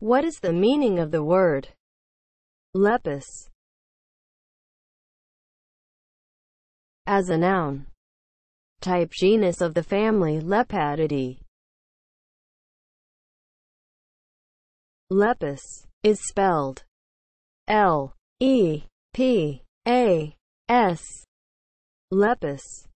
What is the meaning of the word lepus as a noun? Type genus of the family Lepididae. Lepus is spelled L E P A S. Lepus